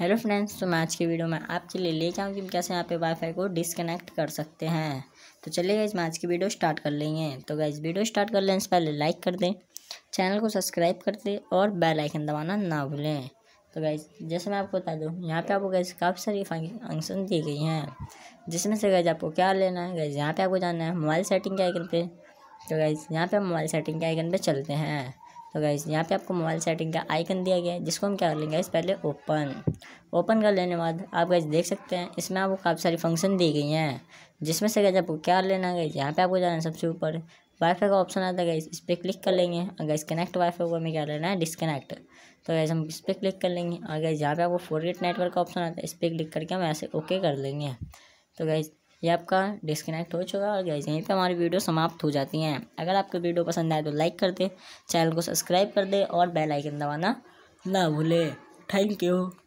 hello friends तो मैं आज की वीडियो में आपके लिए लेके आऊँ कि कैसे यहाँ पे वाईफाई को डिसकनेक्ट कर सकते हैं तो चलिए गाइज मैं आज की वीडियो स्टार्ट कर लेंगे तो गाइज वीडियो स्टार्ट कर लें पहले लाइक कर दें चैनल को सब्सक्राइब कर दें और बेल आइकन दबाना ना भूलें तो गाइज जैसे मैं आपको बता दूँ यहाँ पर आपको गैस काफ़ी सारी फंक्शन दी गई हैं जिसमें से गैज आपको क्या लेना है गैज यहाँ पर आपको जाना है मोबाइल सेटिंग के आइकन पर तो गैज यहाँ पर मोबाइल सेटिंग के आइकन पर चलते हैं तो गाइज यहाँ पे आपको मोबाइल सेटिंग का आइकन दिया गया है जिसको हम क्या कर लेंगे इस पहले ओपन ओपन कर लेने के बाद आप गाइज देख सकते हैं इसमें आपको काफ़ी सारी फंक्शन दी गई हैं जिसमें से गैज आपको क्या लेना है यहाँ पे आपको जाना है सबसे ऊपर वाईफाई का ऑप्शन आता है गाइज इस पर क्लिक कर लेंगे और गैस कनेक्ट वाईफाई को हमें क्या लेना है डिसकनेक्ट तो गैस हम इस पर क्लिक कर लेंगे और गैस यहाँ पे आपको फोर नेटवर्क का ऑप्शन आता है इस पर क्लिक करके हम ऐसे ओके कर लेंगे तो गैस ये आपका डिस्कनेक्ट हो चुका है और गाइज यहीं पे हमारी वीडियो समाप्त हो जाती हैं अगर आपको वीडियो पसंद आए तो लाइक कर दे चैनल को सब्सक्राइब कर दे और बेल आइकन दबाना ना भूले थैंक यू